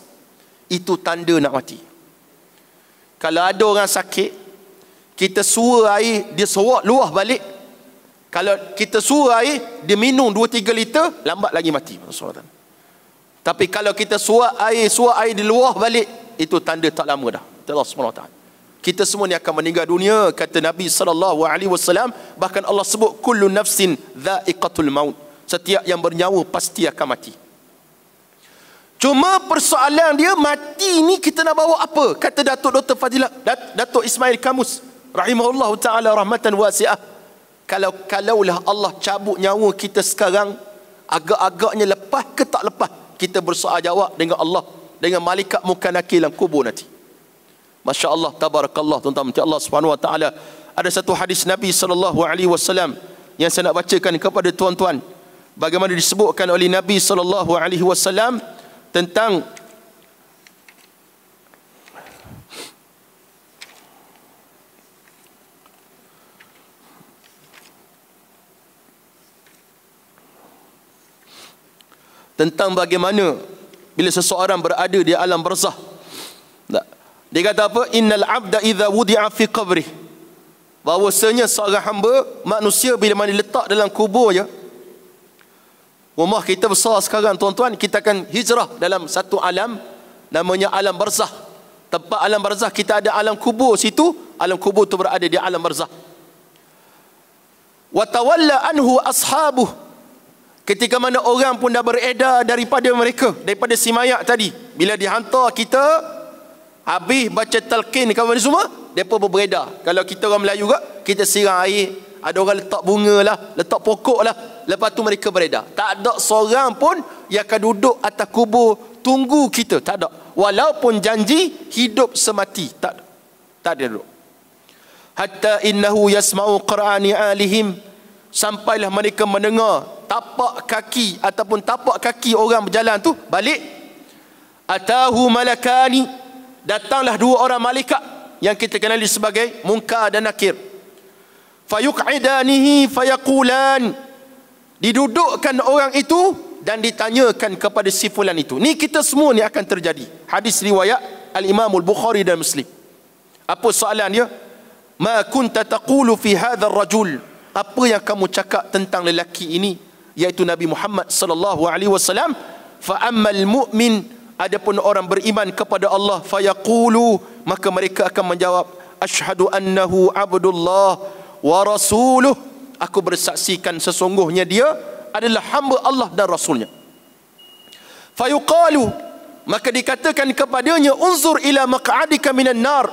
Itu tanda nak mati. Kalau ada orang sakit, kita sua air, dia sorak luah balik. Kalau kita sua air, dia minum 2-3 liter, lambat lagi mati. Tapi kalau kita sua air, sua air di luah balik, itu tanda tak lama dah. Allah SWT. Kita semua ni akan meninggal dunia, kata Nabi SAW, bahkan Allah sebut, kullu nafsin maut. Setiap yang bernyawa pasti akan mati. Cuma persoalan dia mati ni kita nak bawa apa? Kata Datuk Dr. Fadilah, Dat Datuk Ismail Kamus. Rahimahullah ta'ala rahmatan wasiah. Kalau kalaulah Allah cabut nyawa kita sekarang, agak-agaknya lepas ke tak lepas, kita bersoal jawab dengan Allah, dengan malaikat muka nakil dalam kubur nanti. Masya Allah, tabarakallah tuan-tuan, Allah subhanahu wa ta'ala. Ada satu hadis Nabi SAW yang saya nak bacakan kepada tuan-tuan. Bagaimana disebutkan oleh Nabi SAW, tentang tentang bagaimana bila seseorang berada di alam barzah dia kata apa innal abda idza wudi'a fi qabri bahawasanya seorang hamba manusia bila mana letak dalam kubur ya Rumah kita besar sekarang tuan-tuan, kita akan hijrah dalam satu alam namanya alam barzah. Tempat alam barzah kita ada alam kubur situ, alam kubur itu berada di alam barzah. Wa tawalla anhu ashabuh Ketika mana orang pun dah beredar daripada mereka, daripada si mayat tadi. Bila dihantar kita, habis baca talqin kepada semua, mereka pun beredar. Kalau kita orang Melayu juga, kita siram air ada orang letak bunga lah, letak pokok lah. Lepas tu mereka beredar. Tak ada seorang pun yang akan duduk atas kubur tunggu kita. Tak ada. Walaupun janji hidup semati. Tak ada. Tak ada duduk. Hatta innahu yasma'u qara'ani alihim. Sampailah mereka mendengar tapak kaki ataupun tapak kaki orang berjalan tu balik. Atahu malakani. Datanglah dua orang malaikat yang kita kenali sebagai Munkar dan Nakir fayuq'idanihi fayaqulan didudukkan orang itu dan ditanyakan kepada si fulan itu ni kita semua ni akan terjadi hadis riwayat al-imam al-bukhari dan muslim apa soalan dia ma kunta taqulu fi hadha ar-rajul apa yang kamu cakap tentang lelaki ini iaitu Nabi Muhammad sallallahu alaihi wasallam fa ammal mu'min adapun orang beriman kepada Allah fayaqulu maka mereka akan menjawab asyhadu annahu abdullah wa rasuluh aku bersaksikan sesungguhnya dia adalah hamba Allah dan rasulnya fayuqalu maka dikatakan kepadanya unzur ila maq'adika minan nar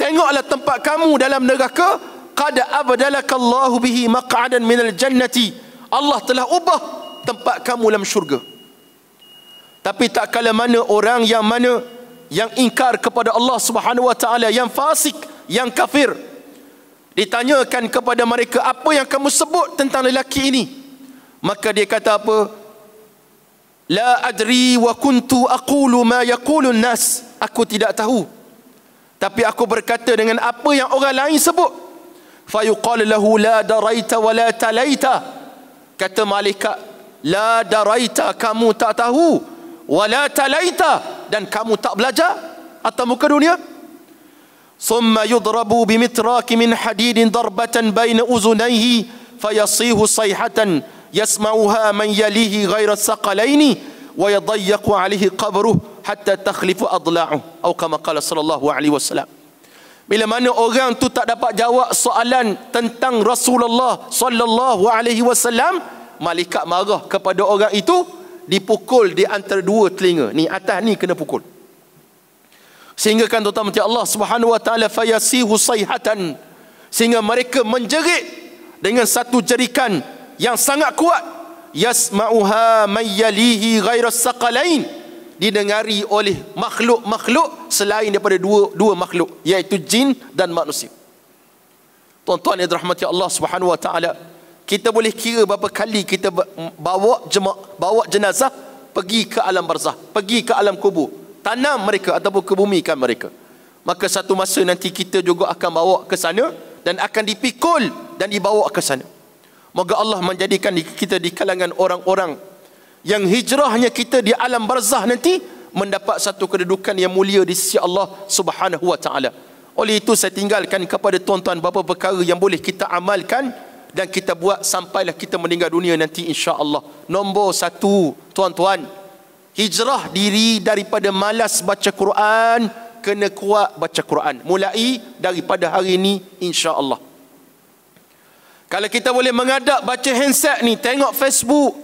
tengoklah tempat kamu dalam neraka qad abdalaka Allah bihi maq'adan minal jannati Allah telah ubah tempat kamu dalam syurga tapi tak kala mana orang yang mana yang ingkar kepada Allah Subhanahu wa taala yang fasik yang kafir ditanyakan kepada mereka apa yang kamu sebut tentang lelaki ini maka dia kata apa la adri wa kuntu aqulu ma yaqulu nas aku tidak tahu tapi aku berkata dengan apa yang orang lain sebut fa yuqal lahu la daraita wa la talaita kata malaikat la daraita kamu tak tahu wa la talaita dan kamu tak belajar atau muka dunia ثم يضرب بمتراك من حديد ضربة بين أذنيه فيصيه صيحة يسمعها من يليه غير الثقلين ويضيق عليه قبره حتى تخلف أضلاعه أو كما قال صلى الله عليه وسلم Bila mana orang tu tak dapat jawab soalan tentang Rasulullah sallallahu alaihi wasallam, malaikat marah kepada orang itu dipukul di antara dua telinga. Ni atas ni kena pukul sehingga kan tuan mati Allah Subhanahu wa taala fayasihu sayhatan sehingga mereka menjerit dengan satu jerikan yang sangat kuat yasmauha mayyalihi ghaira saqalain didengari oleh makhluk-makhluk selain daripada dua dua makhluk iaitu jin dan manusia tuan-tuan yang dirahmati Allah Subhanahu wa taala kita boleh kira berapa kali kita bawa jemaah bawa jenazah pergi ke alam barzah pergi ke alam kubur tanam mereka ataupun kebumikan mereka. Maka satu masa nanti kita juga akan bawa ke sana dan akan dipikul dan dibawa ke sana. Moga Allah menjadikan kita di kalangan orang-orang yang hijrahnya kita di alam barzah nanti mendapat satu kedudukan yang mulia di sisi Allah Subhanahu wa taala. Oleh itu saya tinggalkan kepada tuan-tuan beberapa perkara yang boleh kita amalkan dan kita buat sampailah kita meninggal dunia nanti insya-Allah. Nombor satu tuan-tuan, hijrah diri daripada malas baca Quran kena kuat baca Quran mulai daripada hari ini insya-Allah kalau kita boleh mengadap baca handset ni tengok Facebook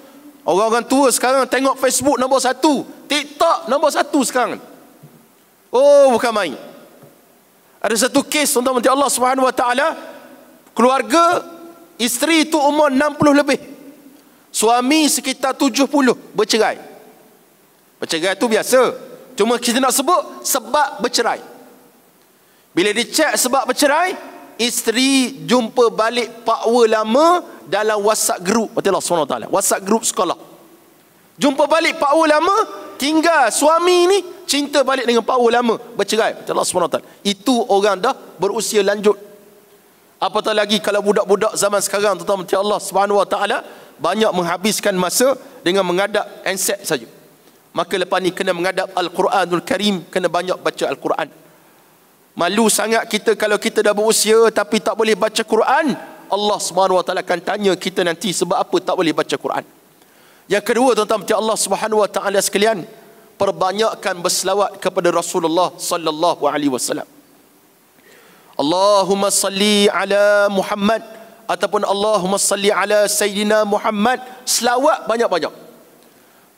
orang-orang tua sekarang tengok Facebook nombor satu TikTok nombor satu sekarang oh bukan main ada satu kes untuk menteri Allah Swt keluarga isteri itu umur 60 lebih suami sekitar 70 bercerai Bercerai tu biasa. Cuma kita nak sebut sebab bercerai. Bila dicek sebab bercerai, isteri jumpa balik pakwa lama dalam WhatsApp group. Kata Allah SWT. WhatsApp group sekolah. Jumpa balik pakwa lama, tinggal suami ni cinta balik dengan pakwa lama. Bercerai. Kata Allah SWT. Itu orang dah berusia lanjut. Apatah lagi kalau budak-budak zaman sekarang tuan-tuan Allah Subhanahu Wa Taala banyak menghabiskan masa dengan mengadap handset saja. Maka lepas ni kena menghadap Al-Quranul Karim. Kena banyak baca Al-Quran. Malu sangat kita kalau kita dah berusia tapi tak boleh baca Quran. Allah SWT akan tanya kita nanti sebab apa tak boleh baca Quran. Yang kedua tentang tuan Allah SWT sekalian. Perbanyakkan berselawat kepada Rasulullah sallallahu alaihi wasallam. Allahumma salli ala Muhammad ataupun Allahumma salli ala Sayyidina Muhammad. Selawat banyak-banyak.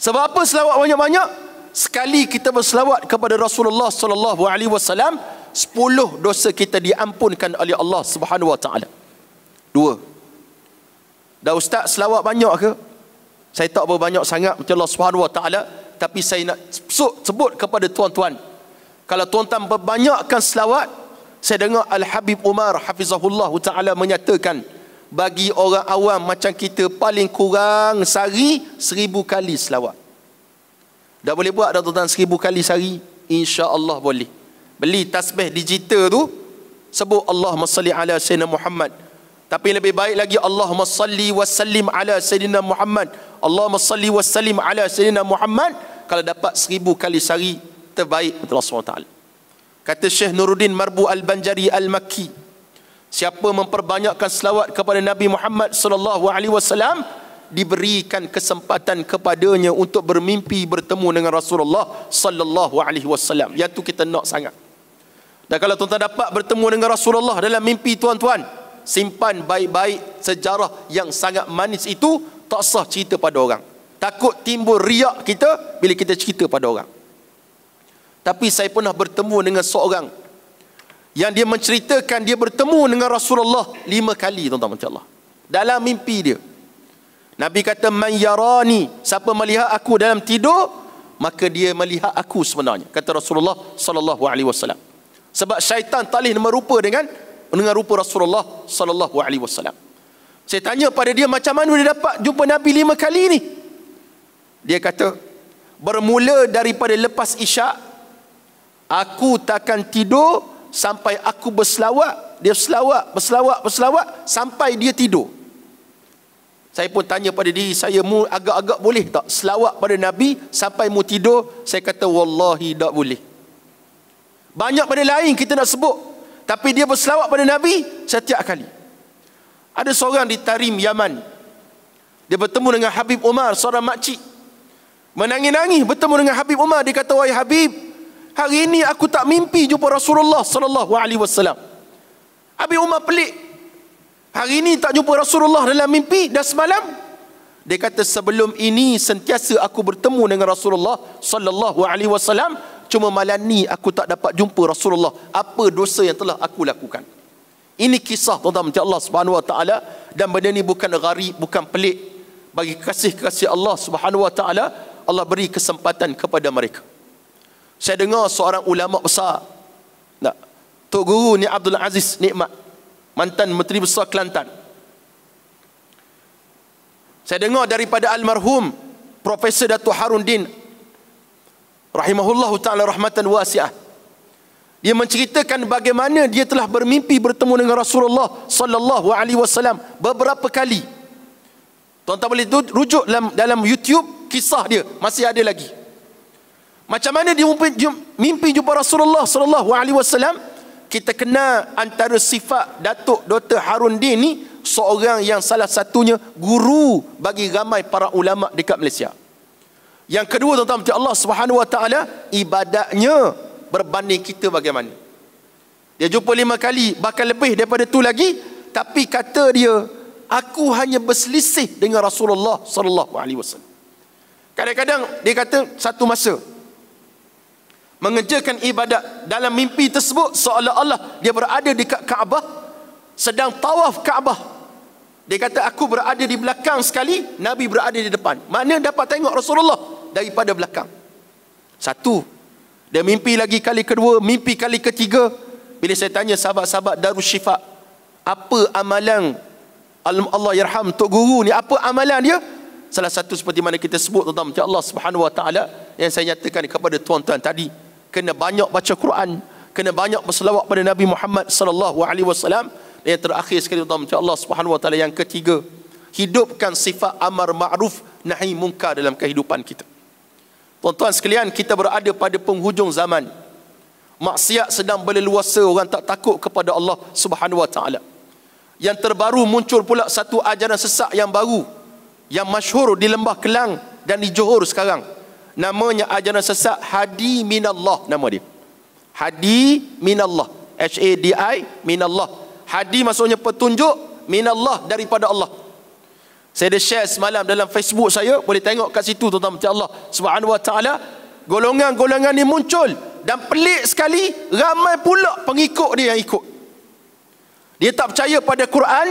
Sebab apa selawat banyak-banyak? Sekali kita berselawat kepada Rasulullah sallallahu alaihi wasallam, 10 dosa kita diampunkan oleh Allah Subhanahu wa taala. Dua. Dah ustaz selawat banyak ke? Saya tak berbanyak sangat macam Allah Subhanahu wa taala, tapi saya nak sebut kepada tuan-tuan. Kalau tuan-tuan berbanyakkan selawat, saya dengar Al-Habib Umar hafizahullahu taala menyatakan, bagi orang awam macam kita paling kurang sehari seribu kali selawat. Dah boleh buat dah tuan seribu kali sehari? Allah boleh. Beli tasbih digital tu, sebut Allahumma salli ala Sayyidina Muhammad. Tapi lebih baik lagi Allahumma salli wa sallim ala Sayyidina Muhammad. Allahumma salli wa sallim ala Sayyidina Muhammad. Kalau dapat seribu kali sehari, terbaik kata Kata Syekh Nuruddin Marbu Al-Banjari Al-Makki. Siapa memperbanyakkan selawat kepada Nabi Muhammad sallallahu alaihi wasallam diberikan kesempatan kepadanya untuk bermimpi bertemu dengan Rasulullah sallallahu alaihi wasallam. Yang tu kita nak sangat. Dan kalau tuan-tuan dapat bertemu dengan Rasulullah dalam mimpi tuan-tuan, simpan baik-baik sejarah yang sangat manis itu tak sah cerita pada orang. Takut timbul riak kita bila kita cerita pada orang. Tapi saya pernah bertemu dengan seorang yang dia menceritakan dia bertemu dengan Rasulullah lima kali tuan-tuan macam Allah dalam mimpi dia Nabi kata man yarani siapa melihat aku dalam tidur maka dia melihat aku sebenarnya kata Rasulullah sallallahu alaihi wasallam sebab syaitan talih nama rupa dengan dengan rupa Rasulullah sallallahu alaihi wasallam saya tanya pada dia macam mana dia dapat jumpa Nabi lima kali ni dia kata bermula daripada lepas isyak aku takkan tidur sampai aku berselawat dia berselawat berselawat berselawat sampai dia tidur saya pun tanya pada diri saya mu agak-agak boleh tak selawat pada nabi sampai mu tidur saya kata wallahi tak boleh banyak pada lain kita nak sebut tapi dia berselawat pada nabi setiap kali ada seorang di Tarim Yaman dia bertemu dengan Habib Umar seorang makcik menangis-nangis bertemu dengan Habib Umar dia kata wahai Habib hari ini aku tak mimpi jumpa Rasulullah sallallahu alaihi wasallam. Abi Umar pelik. Hari ini tak jumpa Rasulullah dalam mimpi dan semalam dia kata sebelum ini sentiasa aku bertemu dengan Rasulullah sallallahu alaihi wasallam cuma malam ni aku tak dapat jumpa Rasulullah. Apa dosa yang telah aku lakukan? Ini kisah tuan-tuan mesti Allah Subhanahu wa taala dan benda ni bukan gharib, bukan pelik bagi kasih-kasih Allah Subhanahu wa taala Allah beri kesempatan kepada mereka. Saya dengar seorang ulama besar. nak Tok Guru ni Abdul Aziz Nikmat. Mantan Menteri Besar Kelantan. Saya dengar daripada almarhum Profesor Datuk Harun Din rahimahullahu taala rahmatan wasiah. Dia menceritakan bagaimana dia telah bermimpi bertemu dengan Rasulullah sallallahu alaihi wasallam beberapa kali. Tuan-tuan boleh rujuk dalam dalam YouTube kisah dia masih ada lagi. Macam mana dia mimpi, mimpi jumpa Rasulullah sallallahu alaihi wasallam? Kita kena antara sifat Datuk Dr. Harun Din ni seorang yang salah satunya guru bagi ramai para ulama dekat Malaysia. Yang kedua tuan-tuan mesti Allah Subhanahu wa taala ibadatnya berbanding kita bagaimana? Dia jumpa lima kali bahkan lebih daripada tu lagi tapi kata dia aku hanya berselisih dengan Rasulullah sallallahu alaihi wasallam. Kadang-kadang dia kata satu masa mengerjakan ibadat dalam mimpi tersebut seolah-olah dia berada di Kaabah sedang tawaf Kaabah dia kata aku berada di belakang sekali Nabi berada di depan mana dapat tengok Rasulullah daripada belakang satu dia mimpi lagi kali kedua mimpi kali ketiga bila saya tanya sahabat-sahabat Darul Syifa apa amalan Allah yarham tok guru ni apa amalan dia salah satu seperti mana kita sebut tentang Allah Subhanahu Wa Taala yang saya nyatakan kepada tuan-tuan tadi kena banyak baca Quran, kena banyak berselawat pada Nabi Muhammad sallallahu alaihi wasallam. Yang terakhir sekali tuan-tuan, macam Allah Subhanahu wa taala yang ketiga, hidupkan sifat amar ma'ruf nahi munkar dalam kehidupan kita. Tuan-tuan sekalian, kita berada pada penghujung zaman. Maksiat sedang berleluasa, orang tak takut kepada Allah Subhanahu wa taala. Yang terbaru muncul pula satu ajaran sesak yang baru yang masyhur di Lembah Kelang dan di Johor sekarang namanya ajaran sesat hadi minallah nama dia hadi minallah h a d i minallah hadi maksudnya petunjuk minallah daripada Allah saya ada share semalam dalam Facebook saya boleh tengok kat situ tuan-tuan mesti Allah subhanahu wa taala golongan-golongan ni muncul dan pelik sekali ramai pula pengikut dia yang ikut dia tak percaya pada Quran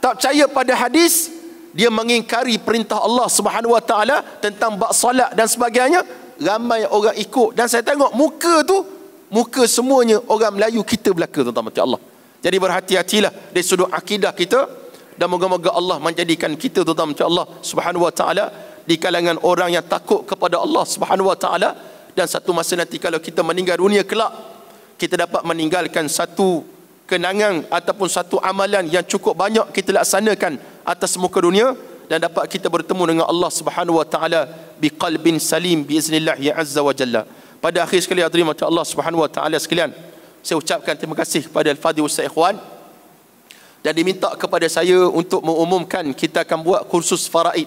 tak percaya pada hadis dia mengingkari perintah Allah Subhanahu Wa Taala tentang bab solat dan sebagainya, ramai orang ikut dan saya tengok muka tu muka semuanya orang Melayu kita belaka tuan-tuan mati Allah. Jadi berhati-hatilah dari sudut akidah kita dan moga-moga Allah menjadikan kita tuan-tuan mati Allah Subhanahu Wa Taala di kalangan orang yang takut kepada Allah Subhanahu Wa Taala dan satu masa nanti kalau kita meninggal dunia kelak kita dapat meninggalkan satu kenangan ataupun satu amalan yang cukup banyak kita laksanakan atas muka dunia dan dapat kita bertemu dengan Allah Subhanahu wa taala bi qalbin salim bi iznillah ya azza wa jalla. Pada akhir sekali hadirin mata Allah Subhanahu wa taala sekalian, saya ucapkan terima kasih kepada al-fadhil ustaz ikhwan dan diminta kepada saya untuk mengumumkan kita akan buat kursus faraid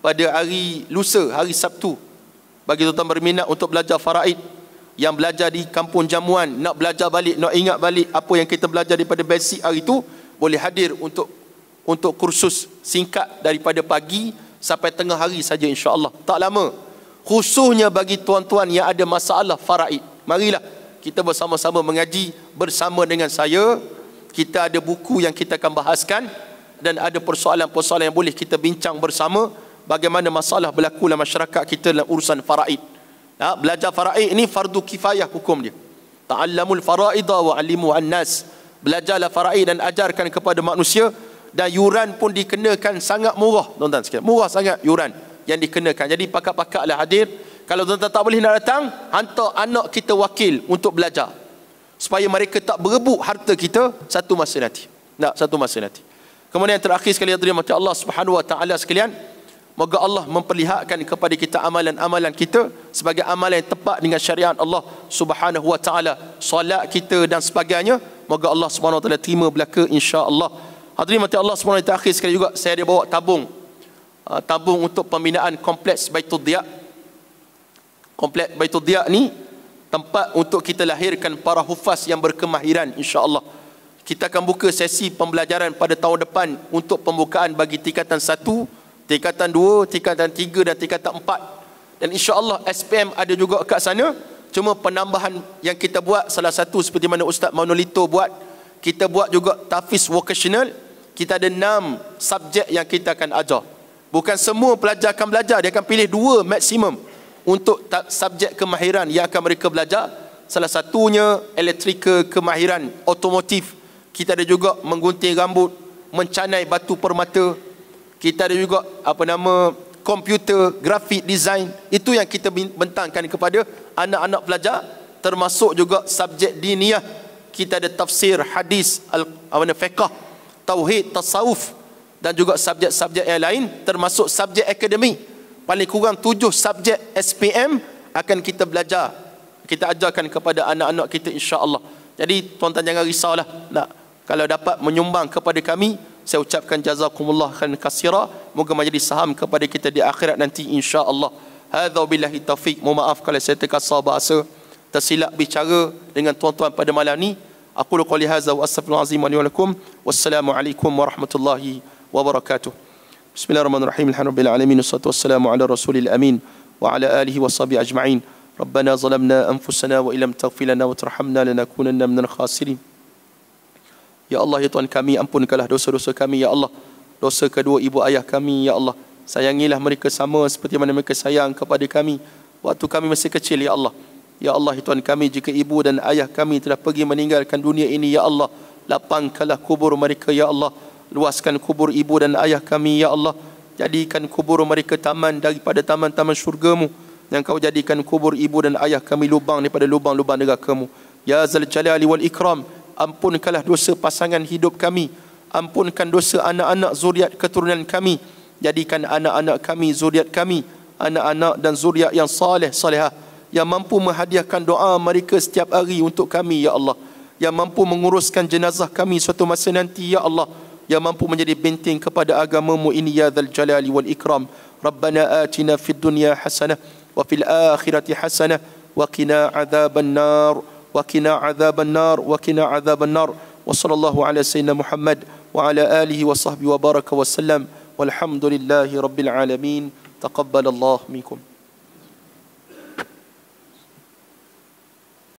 pada hari Lusa, hari Sabtu. Bagi tuan-tuan berminat untuk belajar faraid, yang belajar di kampung jamuan nak belajar balik nak ingat balik apa yang kita belajar daripada basic hari itu boleh hadir untuk untuk kursus singkat daripada pagi sampai tengah hari saja insyaallah tak lama khususnya bagi tuan-tuan yang ada masalah faraid marilah kita bersama-sama mengaji bersama dengan saya kita ada buku yang kita akan bahaskan dan ada persoalan-persoalan yang boleh kita bincang bersama bagaimana masalah berlaku dalam masyarakat kita dalam urusan faraid Ha, belajar faraid ini fardu kifayah hukum dia. Ta'allamul faraida wa 'allimu an-nas. Belajarlah faraid dan ajarkan kepada manusia dan yuran pun dikenakan sangat murah, tuan-tuan sekalian. Murah sangat yuran yang dikenakan. Jadi pakak-pakaklah hadir. Kalau tuan-tuan tak boleh nak datang, hantar anak kita wakil untuk belajar. Supaya mereka tak berebut harta kita satu masa nanti. Tak, satu masa nanti. Kemudian yang terakhir sekali, Allah Subhanahu Wa Taala sekalian, Moga Allah memperlihatkan kepada kita amalan-amalan kita sebagai amalan yang tepat dengan syariat Allah Subhanahu wa taala. Solat kita dan sebagainya, moga Allah Subhanahu wa taala terima belaka insya-Allah. Hadirin mati Allah Subhanahu wa taala akhir sekali juga saya ada bawa tabung. Ah, tabung untuk pembinaan kompleks Baitul Diyak. Kompleks Baitul Diyak ni tempat untuk kita lahirkan para hufaz yang berkemahiran insya-Allah. Kita akan buka sesi pembelajaran pada tahun depan untuk pembukaan bagi tingkatan satu tingkatan 2, tingkatan 3 dan tingkatan 4 dan insya Allah SPM ada juga kat sana cuma penambahan yang kita buat salah satu seperti mana Ustaz Manolito buat kita buat juga tafiz vocational kita ada 6 subjek yang kita akan ajar bukan semua pelajar akan belajar dia akan pilih 2 maksimum untuk subjek kemahiran yang akan mereka belajar salah satunya elektrikal kemahiran otomotif kita ada juga menggunting rambut mencanai batu permata kita ada juga apa nama komputer grafik design itu yang kita bentangkan kepada anak-anak pelajar termasuk juga subjek diniah kita ada tafsir hadis al apa nama fiqh tauhid tasawuf dan juga subjek-subjek yang lain termasuk subjek akademi paling kurang tujuh subjek SPM akan kita belajar kita ajarkan kepada anak-anak kita insya-Allah jadi tuan-tuan jangan risaulah nak kalau dapat menyumbang kepada kami saya ucapkan jazakumullah khairan kasira moga menjadi saham kepada kita di akhirat nanti insyaallah hadza billahi taufik mohon maaf kalau saya terkasar bahasa tersilap bicara dengan tuan-tuan pada malam ni aku lu qali hadza wa astaghfirul wa lakum wassalamu warahmatullahi wabarakatuh bismillahirrahmanirrahim alhamdulillahi rabbil warahmatullahi wabarakatuh. wassalamu ala rasulil amin wa ala alihi washabi ajmain ربنا ظلمنا انفسنا وان لم تغفر لنا وترحمنا لنكونن من الخاسرين Ya Allah, Ya Tuhan kami, ampunkanlah dosa-dosa kami, Ya Allah. Dosa kedua ibu ayah kami, Ya Allah. Sayangilah mereka sama seperti mana mereka sayang kepada kami. Waktu kami masih kecil, Ya Allah. Ya Allah, Ya Tuhan kami, jika ibu dan ayah kami telah pergi meninggalkan dunia ini, Ya Allah. Lapangkanlah kubur mereka, Ya Allah. Luaskan kubur ibu dan ayah kami, Ya Allah. Jadikan kubur mereka taman daripada taman-taman syurgamu. Yang kau jadikan kubur ibu dan ayah kami lubang daripada lubang-lubang negara kamu. Ya Zal Jalali wal Ikram ampunkanlah dosa pasangan hidup kami ampunkan dosa anak-anak zuriat keturunan kami jadikan anak-anak kami zuriat kami anak-anak dan zuriat yang saleh saleha, yang mampu menghadiahkan doa mereka setiap hari untuk kami ya Allah yang mampu menguruskan jenazah kami suatu masa nanti ya Allah yang mampu menjadi benteng kepada agamamu ini ya dzal jalali wal ikram rabbana atina fid dunya hasanah wa fil akhirati hasanah wa qina adzabannar nar وكنا عذاب النار وكنا عذاب النار وصلى الله على سيدنا محمد وعلى آله وصحبه وبارك وسلم والحمد لله رب العالمين تقبل الله منكم